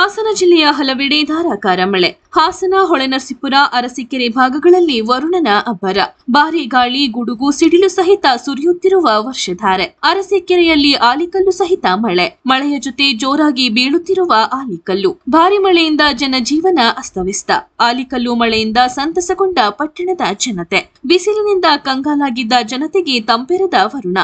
ಹಾಸನ ಜಿಲ್ಲೆಯ ಹಲವೆಡೆ ಧಾರಾಕಾರ ಮಳೆ ಹಾಸನ ಹೊಳೆನರಸೀಪುರ ಅರಸೀಕೆರೆ ಭಾಗಗಳಲ್ಲಿ ವರುಣನ ಅಬ್ಬರ ಭಾರಿ ಗಾಳಿ ಗುಡುಗು ಸಿಡಿಲು ಸಹಿತ ಸುರಿಯುತ್ತಿರುವ ವರ್ಷಧಾರೆ ಅರಸೀಕೆರೆಯಲ್ಲಿ ಆಲಿಕಲ್ಲು ಸಹಿತ ಮಳೆ ಮಳೆಯ ಜೊತೆ ಜೋರಾಗಿ ಬೀಳುತ್ತಿರುವ ಆಲಿಕಲ್ಲು ಭಾರಿ ಮಳೆಯಿಂದ ಜನಜೀವನ ಅಸ್ತವ್ಯಸ್ತ ಆಲಿಕಲ್ಲು ಮಳೆಯಿಂದ ಸಂತಸಗೊಂಡ ಪಟ್ಟಣದ ಜನತೆ ಬಿಸಿಲಿನಿಂದ ಕಂಗಾಲಾಗಿದ್ದ ಜನತೆಗೆ ತಂಪೆರೆದ ವರುಣ